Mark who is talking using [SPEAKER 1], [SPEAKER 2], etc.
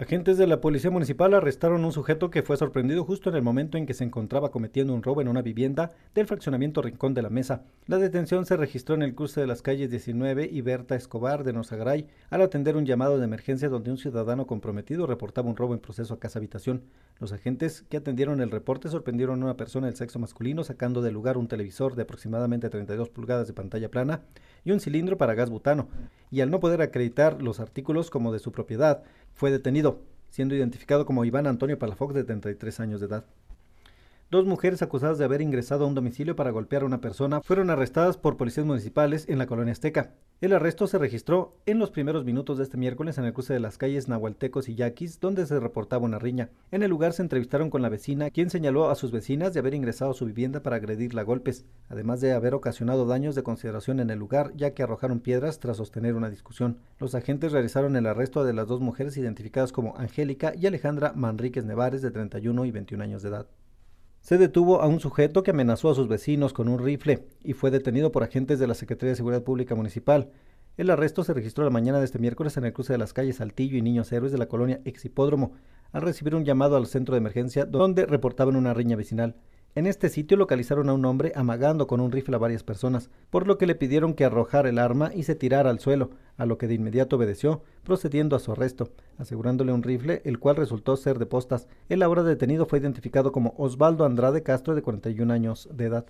[SPEAKER 1] Agentes de la Policía Municipal arrestaron a un sujeto que fue sorprendido justo en el momento en que se encontraba cometiendo un robo en una vivienda del fraccionamiento Rincón de la Mesa. La detención se registró en el cruce de las calles 19 y Berta Escobar de Nosagray al atender un llamado de emergencia donde un ciudadano comprometido reportaba un robo en proceso a casa habitación. Los agentes que atendieron el reporte sorprendieron a una persona del sexo masculino sacando del lugar un televisor de aproximadamente 32 pulgadas de pantalla plana y un cilindro para gas butano y al no poder acreditar los artículos como de su propiedad, fue detenido, siendo identificado como Iván Antonio Palafox de 33 años de edad. Dos mujeres acusadas de haber ingresado a un domicilio para golpear a una persona fueron arrestadas por policías municipales en la colonia Azteca. El arresto se registró en los primeros minutos de este miércoles en el cruce de las calles Nahualtecos y Yaquis, donde se reportaba una riña. En el lugar se entrevistaron con la vecina, quien señaló a sus vecinas de haber ingresado a su vivienda para agredirla a golpes, además de haber ocasionado daños de consideración en el lugar, ya que arrojaron piedras tras sostener una discusión. Los agentes realizaron el arresto de las dos mujeres identificadas como Angélica y Alejandra Manríquez Nevares, de 31 y 21 años de edad. Se detuvo a un sujeto que amenazó a sus vecinos con un rifle y fue detenido por agentes de la Secretaría de Seguridad Pública Municipal. El arresto se registró la mañana de este miércoles en el cruce de las calles Saltillo y Niños Héroes de la colonia Exhipódromo, al recibir un llamado al centro de emergencia donde reportaban una riña vecinal. En este sitio localizaron a un hombre amagando con un rifle a varias personas, por lo que le pidieron que arrojara el arma y se tirara al suelo, a lo que de inmediato obedeció, procediendo a su arresto, asegurándole un rifle, el cual resultó ser de postas. El ahora detenido fue identificado como Osvaldo Andrade Castro, de 41 años de edad.